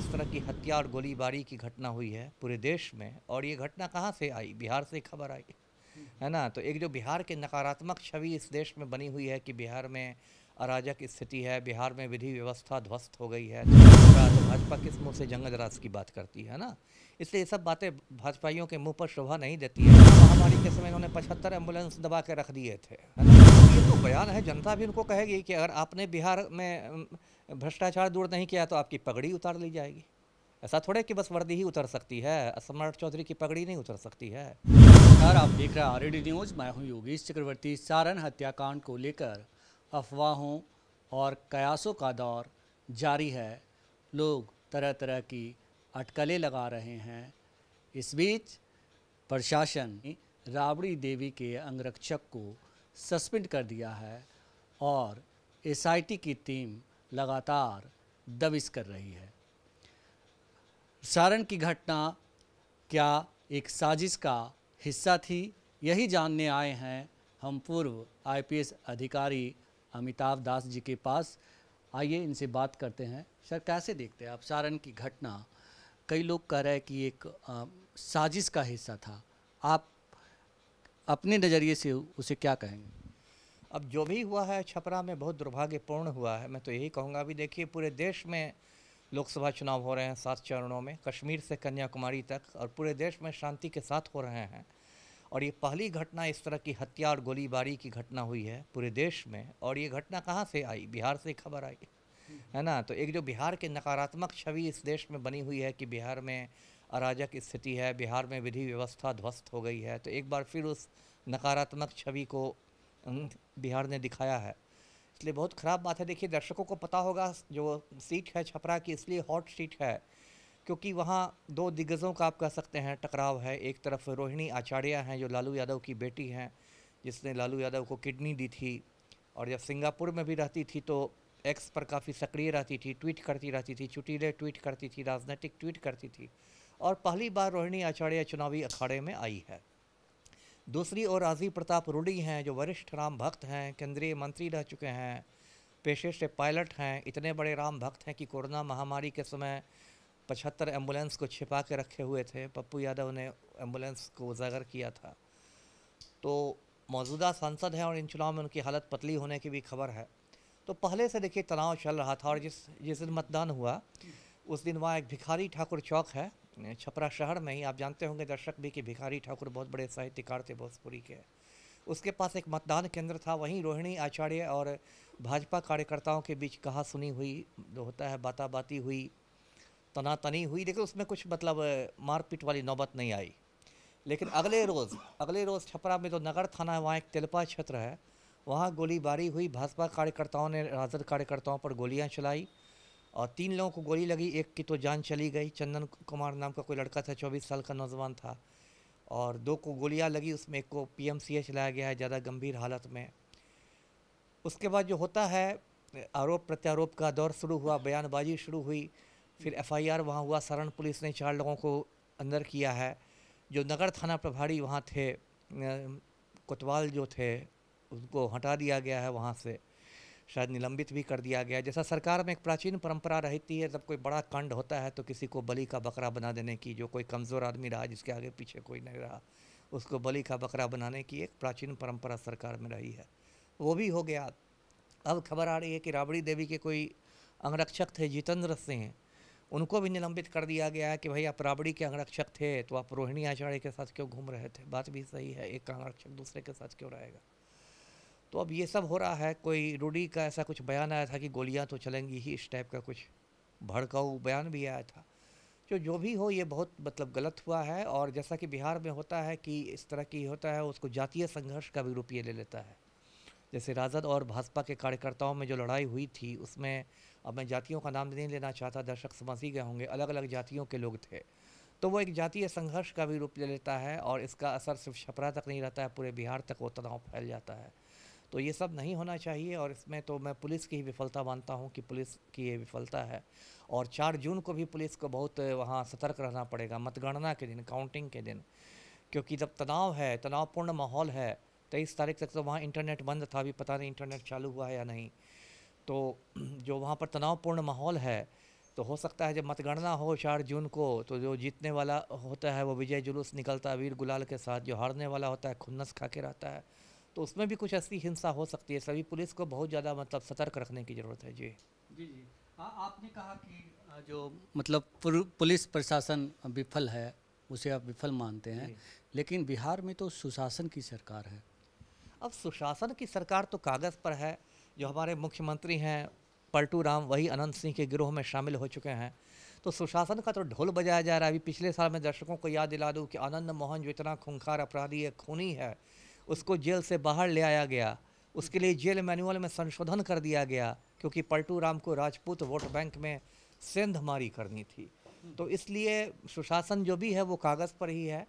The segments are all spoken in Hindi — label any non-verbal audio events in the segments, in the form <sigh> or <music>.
इस तरह की हत्या और गोलीबारी की घटना हुई है पूरे देश में और ये घटना कहाँ से आई बिहार से खबर आई है ना तो एक जो बिहार के नकारात्मक छवि इस देश में बनी हुई है कि बिहार में अराजक स्थिति है बिहार में विधि व्यवस्था ध्वस्त हो गई है तो भाजपा किस मुँह से जंगल राज की बात करती है ना इसलिए ये सब बातें भाजपाइयों के मुंह पर शोभा नहीं देती है महामारी के समय उन्होंने पचहत्तर एम्बुलेंस दबा के रख दिए थे है ना ये तो बयान है जनता भी उनको कहेगी कि अगर आपने बिहार में भ्रष्टाचार दूर नहीं किया तो आपकी पगड़ी उतार ली जाएगी ऐसा थोड़े कि बस वर्दी ही उतर सकती है असमर्थ चौधरी की पगड़ी नहीं उतर सकती है सर आप देख रहे हैं आर न्यूज़ मैं हूं योगेश चक्रवर्ती सारण हत्याकांड को लेकर अफवाहों और कयासों का दौर जारी है लोग तरह तरह की अटकलें लगा रहे हैं इस बीच प्रशासन राबड़ी देवी के अंगरक्षक को सस्पेंड कर दिया है और एस की टीम लगातार दबिश कर रही है सारण की घटना क्या एक साजिश का हिस्सा थी यही जानने आए हैं हम पूर्व आईपीएस अधिकारी अमिताभ दास जी के पास आइए इनसे बात करते हैं सर कैसे देखते हैं आप सारण की घटना कई लोग कह रहे हैं कि एक साजिश का हिस्सा था आप अपने नज़रिए से उसे क्या कहेंगे अब जो भी हुआ है छपरा में बहुत दुर्भाग्यपूर्ण हुआ है मैं तो यही कहूँगा अभी देखिए पूरे देश में लोकसभा चुनाव हो रहे हैं सात चरणों में कश्मीर से कन्याकुमारी तक और पूरे देश में शांति के साथ हो रहे हैं और ये पहली घटना इस तरह की हत्या और गोलीबारी की घटना हुई है पूरे देश में और ये घटना कहाँ से आई बिहार से खबर आई है ना तो एक जो बिहार के नकारात्मक छवि इस देश में बनी हुई है कि बिहार में अराजक स्थिति है बिहार में विधि व्यवस्था ध्वस्त हो गई है तो एक बार फिर उस नकारात्मक छवि को बिहार ने दिखाया है इसलिए बहुत ख़राब बात है देखिए दर्शकों को पता होगा जो सीट है छपरा की इसलिए हॉट सीट है क्योंकि वहाँ दो दिग्गजों का आप कह सकते हैं टकराव है एक तरफ रोहिणी आचार्य हैं जो लालू यादव की बेटी हैं जिसने लालू यादव को किडनी दी थी और जब सिंगापुर में भी रहती थी तो एक्स पर काफ़ी सक्रिय रहती थी ट्वीट करती रहती थी चुटीले ट्वीट करती थी राजनीतिक ट्वीट करती थी और पहली बार रोहिणी आचार्य चुनावी अखाड़े में आई है दूसरी ओर राजीव प्रताप रूडी हैं जो वरिष्ठ राम भक्त हैं केंद्रीय मंत्री रह चुके हैं पेशे से पायलट हैं इतने बड़े राम भक्त हैं कि कोरोना महामारी के समय पचहत्तर एम्बुलेंस को छिपा के रखे हुए थे पप्पू यादव ने एम्बुलेंस को उजागर किया था तो मौजूदा सांसद हैं और इन चुनाव में उनकी हालत पतली होने की भी खबर है तो पहले से देखिए तनाव चल रहा था और जिस जिस दिन मतदान हुआ उस दिन वहाँ एक भिखारी ठाकुर चौक है छपरा शहर में ही आप जानते होंगे दर्शक भी कि भिखारी ठाकुर बहुत बड़े साहित्यकार थे भोजपुरी के उसके पास एक मतदान केंद्र था वहीं रोहिणी आचार्य और भाजपा कार्यकर्ताओं के बीच कहा सुनी हुई जो होता है बाताबाती हुई तनातनी हुई लेकिन उसमें कुछ मतलब मारपीट वाली नौबत नहीं आई लेकिन अगले रोज़ अगले रोज़ छपरा में जो नगर थाना है वहाँ एक तिलपा क्षेत्र है वहाँ गोलीबारी हुई भाजपा कार्यकर्ताओं ने राजद कार्यकर्ताओं पर गोलियाँ चलाई और तीन लोगों को गोली लगी एक की तो जान चली गई चंदन कुमार नाम का कोई लड़का था चौबीस साल का नौजवान था और दो को गोलियां लगी उसमें एक को पीएमसीएच लाया गया है ज़्यादा गंभीर हालत में उसके बाद जो होता है आरोप प्रत्यारोप का दौर शुरू हुआ बयानबाजी शुरू हुई फिर एफआईआर वहाँ हुआ सरण पुलिस ने चार लोगों को अंदर किया है जो नगर थाना प्रभारी वहाँ थे कोतवाल जो थे उनको हटा दिया गया है वहाँ से शायद निलंबित भी कर दिया गया जैसा सरकार में एक प्राचीन परंपरा रहती है जब कोई बड़ा कांड होता है तो किसी को बलि का बकरा बना देने की जो कोई कमज़ोर आदमी रहा जिसके आगे पीछे कोई नहीं रहा उसको बलि का बकरा बनाने की एक प्राचीन परंपरा सरकार में रही है वो भी हो गया अब खबर आ रही है कि राबड़ी देवी के कोई अंगरक्षक थे जितेंद्र सिंह उनको भी निलंबित कर दिया गया है कि भाई आप राबड़ी के अंगरक्षक थे तो आप रोहिणी आचार्य के साथ क्यों घूम रहे थे बात भी सही है एक अंगरक्षक दूसरे के साथ क्यों रहेगा तो अब ये सब हो रहा है कोई रूडी का ऐसा कुछ बयान आया था कि गोलियां तो चलेंगी ही इस टाइप का कुछ भड़काऊ बयान भी आया था जो जो भी हो ये बहुत मतलब गलत हुआ है और जैसा कि बिहार में होता है कि इस तरह की होता है उसको जातीय संघर्ष का भी रूप ये ले लेता है जैसे राजद और भाजपा के कार्यकर्ताओं में जो लड़ाई हुई थी उसमें अब मैं जातियों का नाम नहीं लेना चाहता दर्शक समझ ही गए होंगे अलग अलग जातियों के लोग थे तो वो एक जातीय संघर्ष का भी रूप ले लेता है और इसका असर सिर्फ छपरा तक नहीं रहता है पूरे बिहार तक वो तनाव फैल जाता है तो ये सब नहीं होना चाहिए और इसमें तो मैं पुलिस की ही विफलता मानता हूँ कि पुलिस की ये विफलता है और चार जून को भी पुलिस को बहुत वहाँ सतर्क रहना पड़ेगा मतगणना के दिन काउंटिंग के दिन क्योंकि जब तनाव है तनावपूर्ण माहौल है तेईस तारीख तक तो वहाँ इंटरनेट बंद था अभी पता नहीं इंटरनेट चालू हुआ है या नहीं तो <clears throat> जो वहाँ पर तनावपूर्ण माहौल है तो हो सकता है जब मतगणना हो चार जून को तो जो जीतने वाला होता है वो विजय जुलूस निकलता है वीर गुलाल के साथ जो हारने वाला होता है खुन्नस खा के रहता है तो उसमें भी कुछ ऐसी हिंसा हो सकती है सभी पुलिस को बहुत ज़्यादा मतलब सतर्क रखने की ज़रूरत है जी जी जी आ, आपने कहा कि जो मतलब पुलिस प्रशासन विफल है उसे आप विफल मानते हैं लेकिन बिहार में तो सुशासन की सरकार है अब सुशासन की सरकार तो कागज़ पर है जो हमारे मुख्यमंत्री हैं पलटू राम वही अनंत सिंह के गिरोह में शामिल हो चुके हैं तो सुशासन का तो ढोल बजाया जा रहा है अभी पिछले साल में दर्शकों को याद दिला दूँ कि आनंद मोहन जो इतना खूंखार अपराधी है खूनी है उसको जेल से बाहर ले आया गया उसके लिए जेल मैनुअल में संशोधन कर दिया गया क्योंकि पलटू राम को राजपूत वोट बैंक में सेंधमारी करनी थी तो इसलिए सुशासन जो भी है वो कागज़ पर ही है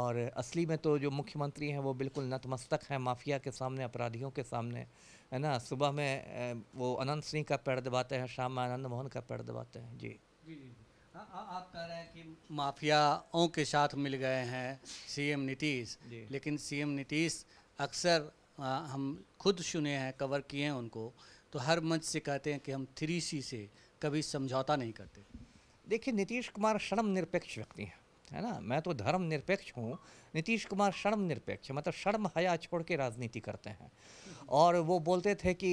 और असली में तो जो मुख्यमंत्री हैं वो बिल्कुल नतमस्तक हैं माफिया के सामने अपराधियों के सामने है ना सुबह में वो अनंत सिंह का पैर दबाते हैं शाम में आनंद मोहन का पैर दबाते हैं जी, जी, जी। आप कह रहे हैं कि माफियाओं के साथ मिल गए हैं सीएम नीतीश लेकिन सीएम नीतीश अक्सर हम खुद सुने हैं कवर किए हैं उनको तो हर मंच से कहते हैं कि हम थ्री सी से कभी समझौता नहीं करते देखिए नीतीश कुमार शर्म निरपेक्ष व्यक्ति हैं है ना मैं तो धर्म निरपेक्ष हूँ नीतीश कुमार शर्म निरपेक्ष मतलब शर्म हया छोड़ के राजनीति करते हैं और वो बोलते थे कि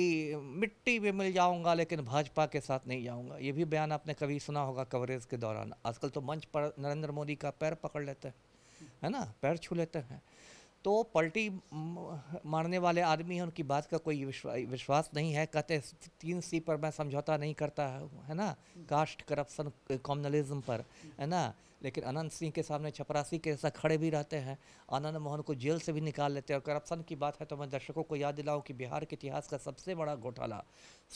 मिट्टी भी मिल जाऊंगा लेकिन भाजपा के साथ नहीं जाऊंगा ये भी बयान आपने कभी सुना होगा कवरेज के दौरान आजकल तो मंच पर नरेंद्र मोदी का पैर पकड़ लेते हैं है ना पैर छू लेते हैं तो पलटी मारने वाले आदमी हैं उनकी बात का कोई विश्वास नहीं है कहते तीन सी पर मैं समझौता नहीं करता है ना कास्ट करप्शन कॉम्युनलिज्म पर है ना लेकिन अनंत सिंह के सामने छपरासी के साथ खड़े भी रहते हैं आनंद मोहन को जेल से भी निकाल लेते हैं और करप्शन की बात है तो मैं दर्शकों को याद दिलाऊं कि बिहार के इतिहास का सबसे बड़ा घोटाला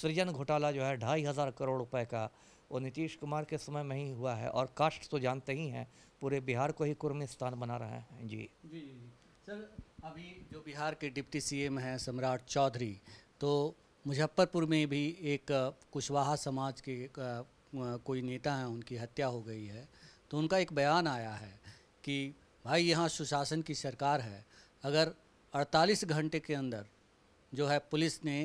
सृजन घोटाला जो है ढाई हज़ार करोड़ रुपए का वो नीतीश कुमार के समय में ही हुआ है और कास्ट तो जानते ही हैं पूरे बिहार को ही स्थान बना रहे हैं जी जी जी सर अभी जो बिहार के डिप्टी सीएम हैं सम्राट चौधरी तो मुजफ्फरपुर में भी एक कुशवाहा समाज के कोई नेता हैं उनकी हत्या हो गई है तो उनका एक बयान आया है कि भाई यहाँ सुशासन की सरकार है अगर 48 घंटे के अंदर जो है पुलिस ने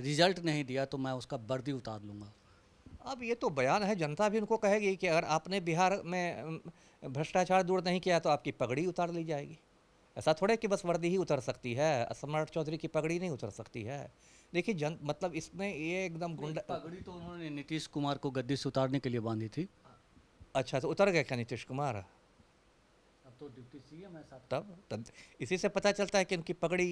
रिजल्ट नहीं दिया तो मैं उसका वर्दी उतार लूँगा अब ये तो बयान है जनता भी उनको कहेगी कि अगर आपने बिहार में भ्रष्टाचार दूर नहीं किया तो आपकी पगड़ी उतार ली जाएगी ऐसा थोड़े कि बस वर्दी ही उतर सकती है सम्राट चौधरी की पगड़ी नहीं उतर सकती है देखिए जन मतलब इसमें ये एकदम गुंडा पगड़ी तो उन्होंने नीतीश कुमार को गद्दी से उतारने के लिए बांधी थी अच्छा तो उतर गए क्या नीतीश कुमार अब तो डिप्टी सीएम है तब तब इसी से पता चलता है कि उनकी पगड़ी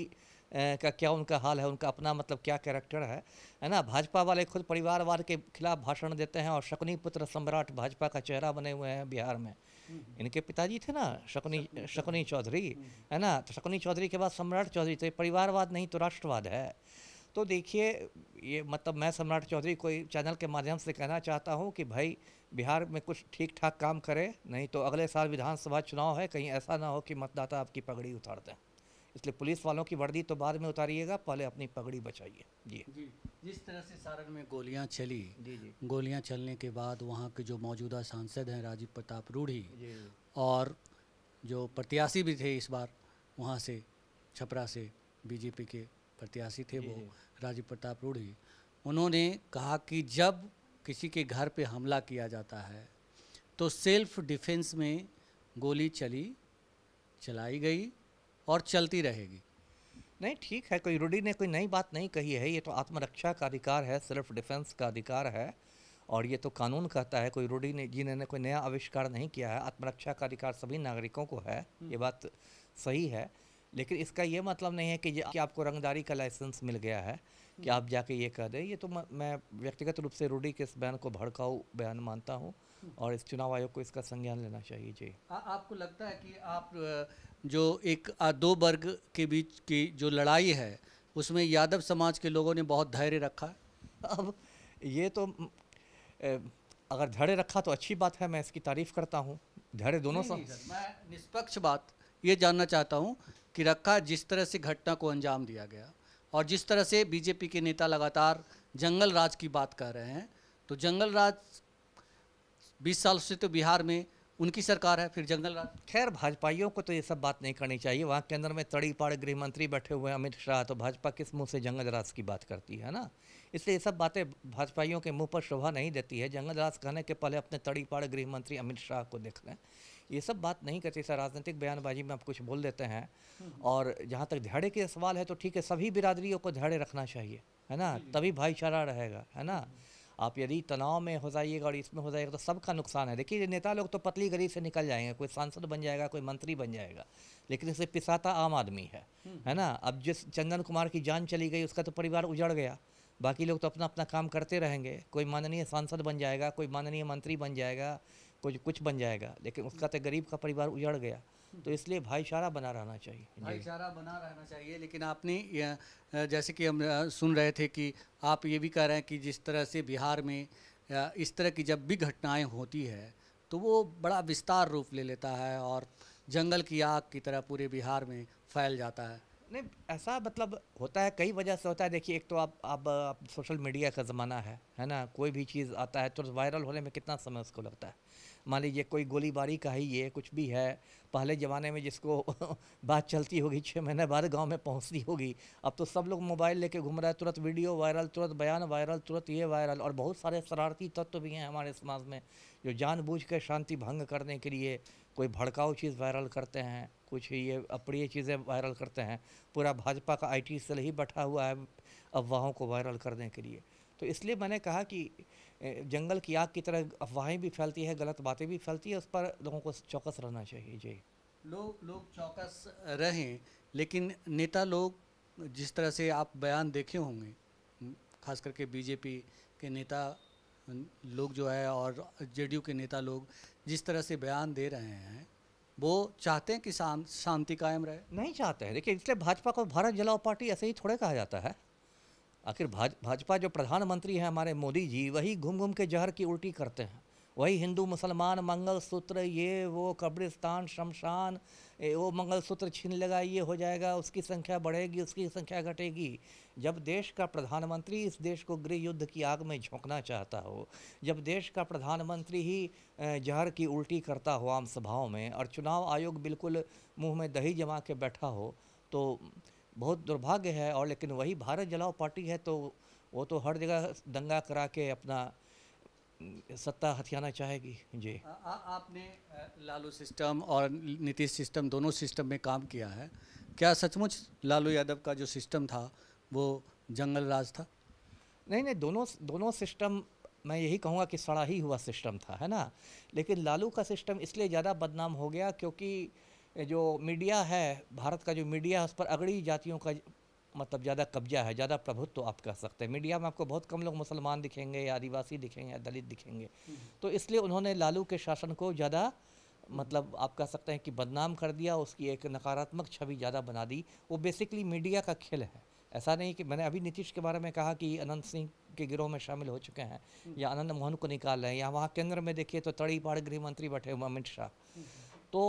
का क्या उनका हाल है उनका अपना मतलब क्या कैरेक्टर है है ना भाजपा वाले खुद परिवारवाद के खिलाफ भाषण देते हैं और शकुनी पुत्र सम्राट भाजपा का चेहरा बने हुए हैं बिहार में हम्म। इनके पिताजी थे ना शकुनी शकुनी चौधरी है ना तो शकुनी चौधरी के बाद सम्राट चौधरी तो परिवारवाद नहीं तो राष्ट्रवाद है तो देखिए ये मतलब मैं सम्राट चौधरी कोई चैनल के माध्यम से कहना चाहता हूँ कि भाई बिहार में कुछ ठीक ठाक काम करें नहीं तो अगले साल विधानसभा चुनाव है कहीं ऐसा ना हो कि मतदाता आपकी पगड़ी उतार दें इसलिए पुलिस वालों की वर्दी तो बाद में उतारिएगा पहले अपनी पगड़ी बचाइए जी जिस तरह से सारण में गोलियां चली गोलियां चलने के बाद वहां के जो मौजूदा सांसद हैं राजीव प्रताप रूढ़ी और जो प्रत्याशी भी थे इस बार वहाँ से छपरा से बीजेपी के प्रत्याशी थे वो राजीव प्रताप रूढ़ी उन्होंने कहा कि जब किसी के घर पे हमला किया जाता है तो सेल्फ डिफेंस में गोली चली चलाई गई और चलती रहेगी नहीं ठीक है कोई रूडी ने कोई नई बात नहीं कही है ये तो आत्मरक्षा का अधिकार है सेल्फ डिफेंस का अधिकार है और ये तो कानून कहता है कोई रूडी ने जिन्होंने कोई नया आविष्कार नहीं किया है आत्मरक्षा का अधिकार सभी नागरिकों को है हम्म। ये बात सही है लेकिन इसका ये मतलब नहीं है कि, ये, कि आपको रंगदारी का लाइसेंस मिल गया है कि आप जाके ये कह दें ये तो म, मैं व्यक्तिगत रूप से रूडी के इस बयान को भड़काऊ बयान मानता हूँ हम्म। और इस चुनाव आयोग को इसका संज्ञान लेना चाहिए जी आ, आपको लगता है कि आप जो एक दो वर्ग के बीच की जो लड़ाई है उसमें यादव समाज के लोगों ने बहुत धैर्य रखा अब ये तो अगर धैर्य रखा तो अच्छी बात है मैं इसकी तारीफ़ करता हूँ धैर्य दोनों नहीं, मैं निष्पक्ष बात ये जानना चाहता हूँ कि रखा जिस तरह से घटना को अंजाम दिया गया और जिस तरह से बीजेपी के नेता लगातार जंगल राज की बात कर रहे हैं तो जंगल राज बीस साल से तो बिहार में उनकी सरकार है फिर जंगल राज खैर भाजपाइयों को तो ये सब बात नहीं करनी चाहिए वहाँ केंद्र में तड़ी पाड़ गृह मंत्री बैठे हुए हैं अमित शाह तो भाजपा किस मुंह से जंगल राज की बात करती है ना इसलिए ये सब बातें भाजपाइयों के मुंह पर शोभा नहीं देती है जंगल राज कहने के पहले अपने तड़ी पाड़ गृह मंत्री अमित शाह को देख लें ये सब बात नहीं करती सर राजनीतिक बयानबाजी में आप कुछ बोल देते हैं और जहाँ तक धैड़े के सवाल है तो ठीक है सभी बिरादरियों को धैड़े रखना चाहिए है ना तभी भाईचारा रहेगा है ना आप यदि तनाव में हो जाइएगा और इसमें हो जाएगा तो सबका नुकसान है देखिए नेता लोग तो पतली गरीब से निकल जाएंगे कोई सांसद बन जाएगा कोई मंत्री बन जाएगा लेकिन इसे पिसाता आम आदमी है हम्म। है ना अब जिस चंदन कुमार की जान चली गई उसका तो परिवार उजड़ गया बाकी लोग तो अपना अपना काम करते रहेंगे कोई माननीय सांसद बन जाएगा कोई माननीय मंत्री बन जाएगा कुछ कुछ बन जाएगा लेकिन उसका तो गरीब का परिवार उजड़ गया तो इसलिए भाईचारा बना रहना चाहिए भाईचारा बना रहना चाहिए लेकिन आपने जैसे कि हम सुन रहे थे कि आप ये भी कह रहे हैं कि जिस तरह से बिहार में इस तरह की जब भी घटनाएं होती है तो वो बड़ा विस्तार रूप ले लेता है और जंगल की आग की तरह पूरे बिहार में फैल जाता है नहीं ऐसा मतलब होता है कई वजह से होता है देखिए एक तो आप अब सोशल मीडिया का ज़माना है है ना कोई भी चीज़ आता है तो वायरल होने में कितना समय उसको लगता है मान लीजिए कोई गोलीबारी का ही ये कुछ भी है पहले ज़माने में जिसको <laughs> बात चलती होगी छः महीने बाद गांव में पहुंचती होगी अब तो सब लोग मोबाइल लेके घूम रहा है तुरंत वीडियो वायरल तुरंत बयान वायरल तुरंत ये वायरल और बहुत सारे शरारती तत्व तो भी हैं हमारे समाज में जो जानबूझ के शांति भंग करने के लिए कोई भड़काऊ चीज़ वायरल करते हैं कुछ ये अप्रिय चीज़ें वायरल करते हैं पूरा भाजपा का आई टी सेल ही बैठा हुआ है अफवाहों को वायरल करने के लिए तो इसलिए मैंने कहा कि जंगल की आग की तरह अफवाहें भी फैलती है गलत बातें भी फैलती है उस पर लोगों को चौकस रहना चाहिए जी लोग लोग चौकस रहें लेकिन नेता लोग जिस तरह से आप बयान देखे होंगे खास करके बीजेपी के नेता लोग जो है और जेडीयू के नेता लोग जिस तरह से बयान दे रहे हैं वो चाहते हैं कि शांति कायम रहे नहीं चाहते हैं देखिए इसलिए भाजपा को भारत जलाओ पार्टी ऐसे ही थोड़े कहा जाता है आखिर भाज भाजपा जो प्रधानमंत्री हैं हमारे मोदी जी वही घूम घूम के जहर की उल्टी करते हैं वही हिंदू मुसलमान मंगलसूत्र ये वो कब्रिस्तान शमशान वो मंगलसूत्र छीन लगा ये हो जाएगा उसकी संख्या बढ़ेगी उसकी संख्या घटेगी जब देश का प्रधानमंत्री इस देश को गृह युद्ध की आग में झोंकना चाहता हो जब देश का प्रधानमंत्री ही जहर की उल्टी करता हो आम सभाओं में और चुनाव आयोग बिल्कुल मुंह में दही जमा के बैठा हो तो बहुत दुर्भाग्य है और लेकिन वही भारत जलाओ पार्टी है तो वो तो हर जगह दंगा करा के अपना सत्ता हथियाना चाहेगी जी आ, आ, आपने लालू सिस्टम और नीतीश सिस्टम दोनों सिस्टम में काम किया है क्या सचमुच लालू यादव का जो सिस्टम था वो जंगल राज था नहीं नहीं दोनों दोनों सिस्टम मैं यही कहूँगा कि सड़ा ही हुआ सिस्टम था है ना लेकिन लालू का सिस्टम इसलिए ज़्यादा बदनाम हो गया क्योंकि जो मीडिया है भारत का जो मीडिया है उस पर अगड़ी जातियों का मतलब ज़्यादा कब्जा है ज़्यादा प्रभुत्व तो आप कह सकते हैं मीडिया में आपको बहुत कम लोग मुसलमान दिखेंगे या आदिवासी दिखेंगे या दलित दिखेंगे तो इसलिए उन्होंने लालू के शासन को ज़्यादा मतलब आप कह सकते हैं कि बदनाम कर दिया उसकी एक नकारात्मक छवि ज़्यादा बना दी वो बेसिकली मीडिया का खेल है ऐसा नहीं कि मैंने अभी नीतीश के बारे में कहा कि अनंत सिंह के गिरोह में शामिल हो चुके हैं या अनंत मोहन को निकाल रहे हैं या वहाँ केंद्र में देखिए तो तड़ी पाड़ गृह मंत्री बैठे हुए अमित शाह तो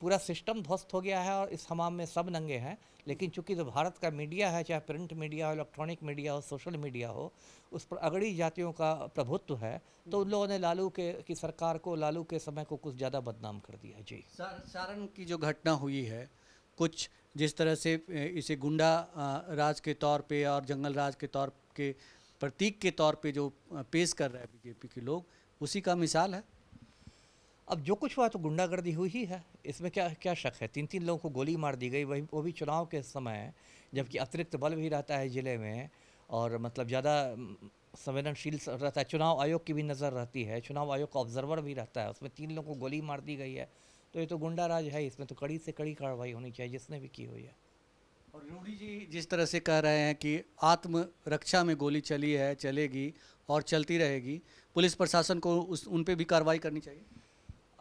पूरा सिस्टम ध्वस्त हो गया है और इस हमाम में सब नंगे हैं लेकिन चूंकि जो भारत का मीडिया है चाहे प्रिंट मीडिया हो इलेक्ट्रॉनिक मीडिया हो सोशल मीडिया हो उस पर अगड़ी जातियों का प्रभुत्व है तो उन लोगों ने लालू के की सरकार को लालू के समय को कुछ ज़्यादा बदनाम कर दिया है जी सारण की जो घटना हुई है कुछ जिस तरह से इसे गुंडा राज के तौर पर और जंगल राज के तौर के प्रतीक के तौर पर जो पेश कर रहा है बीजेपी के लोग उसी का मिसाल है अब जो कुछ हुआ तो गुंडागर्दी हुई ही है इसमें क्या क्या शक है तीन तीन लोगों को गोली मार दी गई वही वो भी चुनाव के समय जबकि अतिरिक्त बल भी रहता है ज़िले में और मतलब ज़्यादा संवेदनशील रहता है चुनाव आयोग की भी नज़र रहती है चुनाव आयोग का ऑब्जर्वर भी रहता है उसमें तीन लोगों को गोली मार दी गई है तो ये तो गुंडा राज है इसमें तो कड़ी से कड़ी कार्रवाई होनी चाहिए जिसने भी की हुई है और रूडी जी जिस तरह से कह रहे हैं कि आत्म रक्षा में गोली चली है चलेगी और चलती रहेगी पुलिस प्रशासन को उस उन पर भी कार्रवाई करनी चाहिए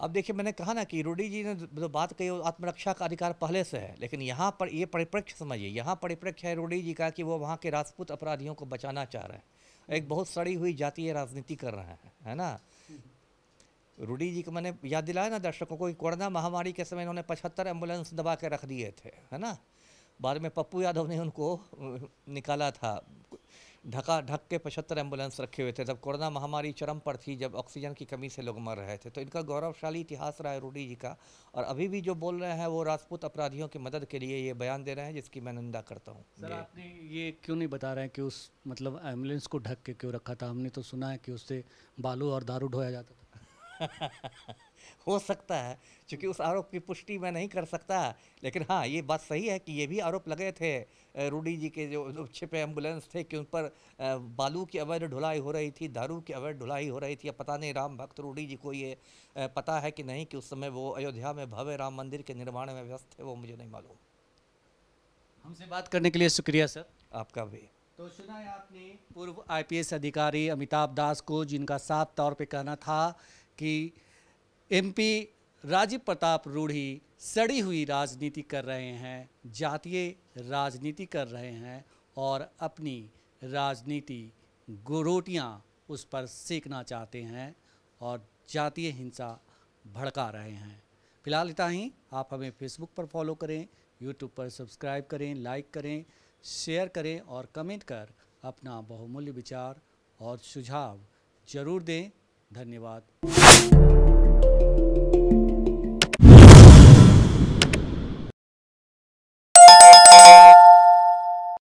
अब देखिए मैंने कहा ना कि रूडी जी ने जो बात कही आत्मरक्षा का अधिकार पहले से है लेकिन यहाँ पर ये परिप्रेक्ष्य समझिए यहाँ परिप्रेक्ष्य है रूडी जी का कि वो वहाँ के राजपूत अपराधियों को बचाना चाह रहे हैं एक बहुत सड़ी हुई जातीय राजनीति कर रहे हैं है ना रूडी जी को मैंने याद दिलाया ना दर्शकों को कि कोरोना महामारी के समय इन्होंने पचहत्तर एम्बुलेंस दबा के रख दिए थे है ना बाद में पप्पू यादव ने उनको निकाला था ढका ढक के पचहत्तर एम्बुलेंस रखे हुए थे जब कोरोना महामारी चरम पर थी जब ऑक्सीजन की कमी से लोग मर रहे थे तो इनका गौरवशाली इतिहास रहा है रूडी जी का और अभी भी जो बोल रहे हैं वो राजपूत अपराधियों की मदद के लिए ये बयान दे रहे हैं जिसकी मैं निंदा करता हूँ सर आपने ये क्यों नहीं बता रहे हैं कि उस मतलब एम्बुलेंस को ढक के क्यों रखा था हमने तो सुना है कि उससे बालू और दारू ढोया जाता था <laughs> हो सकता है क्योंकि उस आरोप की पुष्टि मैं नहीं कर सकता लेकिन हाँ ये बात सही है कि ये भी आरोप लगे थे रूडी जी के जो छिपे एम्बुलेंस थे कि उन पर बालू की अवैध ढुलाई हो रही थी दारू की अवैध ढुलाई हो रही थी पता नहीं राम भक्त रूडी जी को ये पता है कि नहीं कि उस समय वो अयोध्या में भव्य राम मंदिर के निर्माण में व्यस्त थे वो मुझे नहीं मालूम हमसे बात करने के लिए शुक्रिया सर आपका भी तो सुना है आपने पूर्व आईपीएस अधिकारी अमिताभ दास को जिनका साफ तौर पे कहना था कि एमपी राजीव प्रताप रूढ़ी सड़ी हुई राजनीति कर रहे हैं जातीय राजनीति कर रहे हैं और अपनी राजनीति गोरोटियाँ उस पर सीखना चाहते हैं और जातीय हिंसा भड़का रहे हैं फिलहाल इतना ही आप हमें फेसबुक पर फॉलो करें यूट्यूब पर सब्सक्राइब करें लाइक करें शेयर करें और कमेंट कर अपना बहुमूल्य विचार और सुझाव जरूर दें धन्यवाद